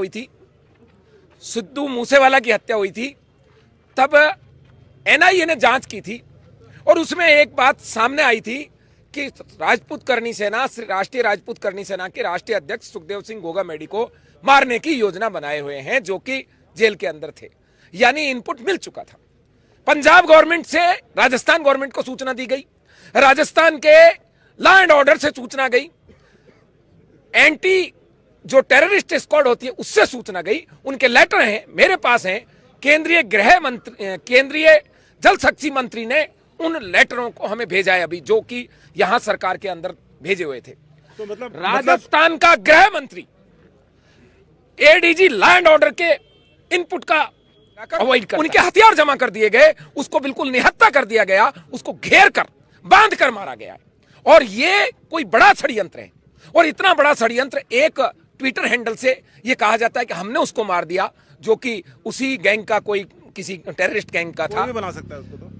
हुई थी सिद्धू मूसेवाला की हत्या हुई थी तब एनआईए ने जांच की थी और उसमें एक बात सामने आई थी कि राजपूत करनी सेना राष्ट्रीय राजपूत करनी सेना के राष्ट्रीय अध्यक्ष सुखदेव सिंह गोगा मेडी को मारने की योजना बनाए हुए हैं जो कि जेल के अंदर थे यानी इनपुट मिल चुका था पंजाब गवर्नमेंट से राजस्थान गवर्नमेंट को सूचना दी गई राजस्थान के लॉ एंड ऑर्डर से सूचना गई एंटी जो टेररिस्ट स्क्वाड होती है उससे सूचना गई उनके लेटर हैं मेरे पास हैं केंद्रीय गृह मंत्री केंद्रीय जल शक्ति मंत्री ने उन लेटरों को हमें भेजा है अभी जो कि यहां सरकार के अंदर भेजे हुए थे तो मतलब, मतलब- राजस्थान मतलब... का गृह मंत्री एडीजी लैंड ऑर्डर के इनपुट का अवॉइड कर उनके हथियार जमा कर दिए गए उसको बिल्कुल निहत्ता कर दिया गया उसको घेर कर बांध कर मारा गया और ये कोई बड़ा षडयंत्र है और इतना बड़ा षडयंत्र एक ट्विटर हैंडल से ये कहा जाता है कि हमने उसको मार दिया जो कि उसी गैंग का कोई किसी टेररिस्ट गैंग का था बना सकता है उसको तो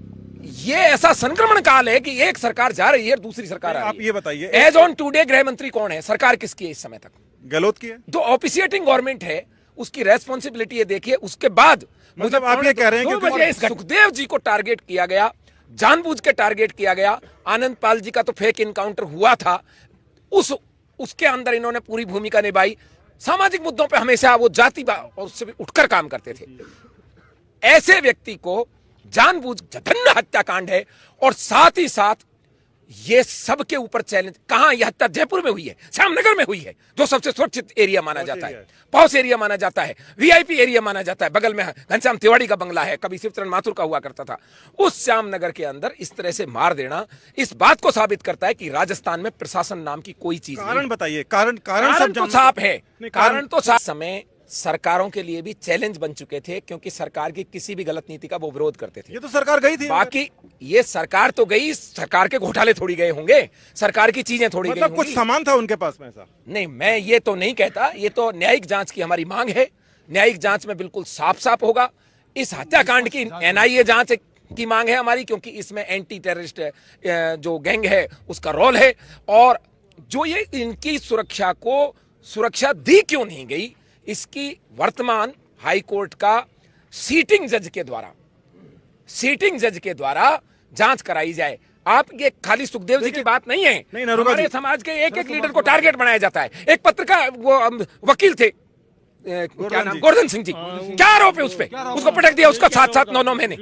ये ऐसा संक्रमण काल है कि एक सरकार जा रही है दूसरी सरकार आप ये बताइए एज ऑन टूडे गृह मंत्री कौन है सरकार किसकी है इस समय तक गलत की है ऑफिसिएटिंग ऑफिशिएटिंग गवर्नमेंट है उसकी रेस्पॉन्सिबिलिटी देखिए उसके बाद मतलब आप ये कह रहे हैं कि सुखदेव जी को टारगेट किया गया जानबूझ के टारगेट किया गया आनंद पाल जी का तो फेक इनकाउंटर हुआ था उस उसके अंदर इन्होंने पूरी भूमिका निभाई सामाजिक मुद्दों पर हमेशा वो जाति और उससे भी उठकर काम करते थे ऐसे व्यक्ति को जानबूझ जघन्य हत्याकांड है और साथ ही साथ ये सबके ऊपर चैलेंज कहा यह हत्या जयपुर में हुई है श्यामनगर में हुई है जो सबसे सुरक्षित एरिया माना जाता है पौष एरिया माना जाता है वीआईपी एरिया माना जाता है बगल में हाँ, घनश्याम तिवाड़ी का बंगला है कभी शिवचरण माथुर का हुआ करता था उस श्यामनगर के अंदर इस तरह से मार देना इस बात को साबित करता है कि राजस्थान में प्रशासन नाम की कोई चीज कारण बताइए कारण कारण, तो साफ है कारण तो साफ समय सरकारों के लिए भी चैलेंज बन चुके थे क्योंकि सरकार की किसी भी गलत नीति का वो विरोध करते थे ये तो सरकार गई थी बाकी ये सरकार तो गई सरकार के घोटाले थोड़ी गए होंगे सरकार की चीजें थोड़ी मतलब गई कुछ सामान था उनके पास में ऐसा नहीं मैं ये तो नहीं कहता ये तो न्यायिक जांच की हमारी मांग है न्यायिक जांच में बिल्कुल साफ साफ होगा इस हत्याकांड की एनआईए जांच की मांग है हमारी क्योंकि इसमें एंटी टेररिस्ट जो गैंग है उसका रोल है और जो ये इनकी सुरक्षा को सुरक्षा दी क्यों नहीं गई इसकी वर्तमान हाई कोर्ट का सीटिंग जज के द्वारा सीटिंग जज के द्वारा जांच कराई जाए आप ये खाली सुखदेव जी की बात नहीं है नहीं हमारे समाज के एक एक लीडर को टारगेट बनाया जाता है एक पत्रकार वो वकील थे क्या नाम सिंह जी हाँ, क्या आरोप है उस पर उसको पटक दिया उसका साथ साथ नौ नौ महीने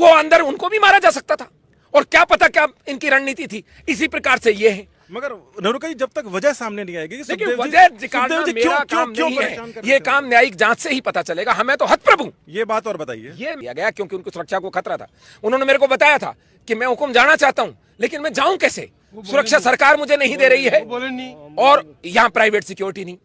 वो अंदर उनको भी मारा जा सकता था और क्या पता क्या इनकी रणनीति थी इसी प्रकार से ये है मगर नरुका जब तक वजह सामने नहीं आएगी देखिए वजह निकालना मेरा क्यों, काम क्यों, नहीं क्यों है ये काम न्यायिक जांच से ही पता चलेगा हमें तो हथ प्रभु ये बात और बताइए ये दिया गया क्योंकि उनकी सुरक्षा को खतरा था उन्होंने मेरे को बताया था कि मैं हुक्म जाना चाहता हूँ लेकिन मैं जाऊँ कैसे सुरक्षा सरकार मुझे नहीं दे रही है और यहाँ प्राइवेट सिक्योरिटी नहीं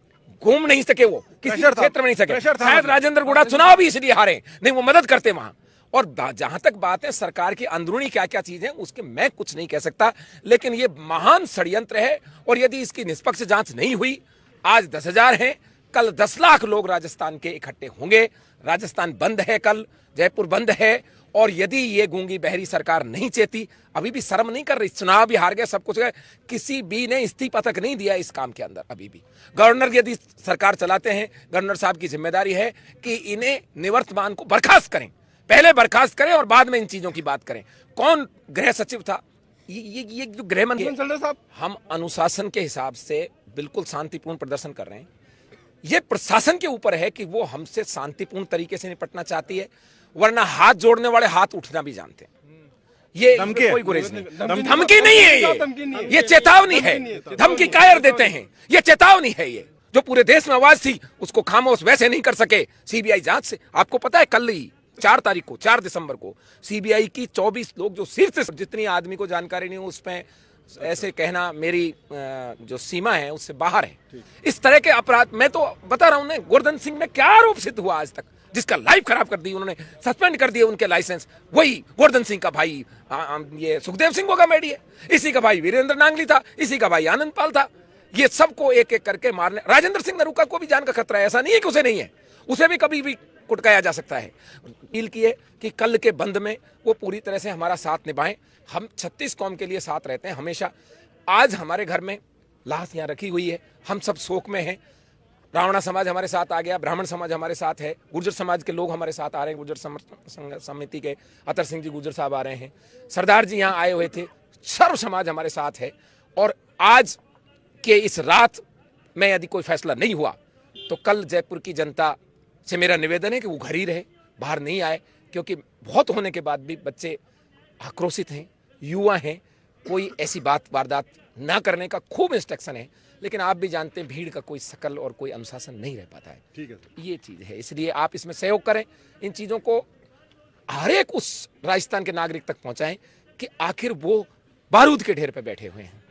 घूम नहीं सके वो किसी क्षेत्र में नहीं सके शायद राजेंद्र गुड़ा चुनाव भी इसलिए हारे नहीं वो मदद करते वहाँ और जहां तक बात है सरकार की अंदरूनी क्या क्या चीजें उसके मैं कुछ नहीं कह सकता लेकिन ये महान षड्यंत्र है और यदि इसकी निष्पक्ष जांच नहीं हुई आज दस हजार है कल दस लाख लोग राजस्थान के इकट्ठे होंगे राजस्थान बंद है कल जयपुर बंद है और यदि ये गूंगी बहरी सरकार नहीं चेती अभी भी शर्म नहीं कर रही चुनाव भी हार गए सब कुछ गए किसी भी ने इस्तीफा तक नहीं दिया इस काम के अंदर अभी भी गवर्नर यदि सरकार चलाते हैं गवर्नर साहब की जिम्मेदारी है कि इन्हें निवर्तमान को बर्खास्त करें पहले बर्खास्त करें और बाद में इन चीजों की बात करें कौन गृह सचिव था ये ये, ये जो गृह मंत्री हम अनुशासन के हिसाब से बिल्कुल शांतिपूर्ण प्रदर्शन कर रहे हैं ये प्रशासन के ऊपर है कि वो हमसे शांतिपूर्ण तरीके से निपटना चाहती है वरना हाथ जोड़ने वाले हाथ उठना भी जानते हैं ये कोई गुरेज नहीं धमकी नहीं है ये ये चेतावनी है धमकी कायर देते हैं ये चेतावनी है ये जो पूरे देश में आवाज थी उसको खामोश वैसे नहीं कर सके सीबीआई जांच से आपको पता है कल ही चार तारीख को चार दिसंबर को सीबीआई की चौबीस लोग जो सिर से जितनी आदमी को जानकारी नहीं हो उसमें ऐसे कहना मेरी जो सीमा है उससे बाहर है इस तरह के अपराध मैं तो बता रहा हूं ना गोवर्धन सिंह में क्या आरोप सिद्ध हुआ आज तक जिसका लाइफ खराब कर दी उन्होंने सस्पेंड कर दिए उनके लाइसेंस वही गोर्धन सिंह का भाई आ, आ, ये सुखदेव सिंह का मेडी है इसी का भाई वीरेंद्र नांगली था इसी का भाई आनंद पाल था ये सबको एक एक करके मारने राजेंद्र सिंह नरुका को भी जान का खतरा है ऐसा नहीं है कि उसे नहीं है उसे भी कभी भी कुटकाया जा सकता है अपील की है कि कल के बंद में वो पूरी तरह से हमारा साथ निभाएं हम छत्तीस कौम के लिए साथ रहते हैं हमेशा आज हमारे घर में लाश यहाँ रखी हुई है हम सब शोक में हैं ब्राह्मणा समाज हमारे साथ आ गया ब्राह्मण समाज हमारे साथ है गुर्जर समाज के लोग हमारे साथ आ रहे हैं गुर्जर समिति के अतर सिंह जी गुर्जर साहब आ रहे हैं सरदार जी यहाँ आए हुए थे सर्व समाज हमारे साथ है और आज के इस रात में यदि कोई फैसला नहीं हुआ तो कल जयपुर की जनता से मेरा निवेदन है कि वो घर ही रहे बाहर नहीं आए क्योंकि बहुत होने के बाद भी बच्चे आक्रोशित हैं युवा हैं कोई ऐसी बात वारदात ना करने का खूब इंस्ट्रक्शन है लेकिन आप भी जानते हैं भीड़ का कोई शकल और कोई अनुशासन नहीं रह पाता है ठीक है ये चीज़ है इसलिए आप इसमें सहयोग करें इन चीज़ों को हर एक उस राजस्थान के नागरिक तक पहुंचाएं कि आखिर वो बारूद के ढेर पर बैठे हुए हैं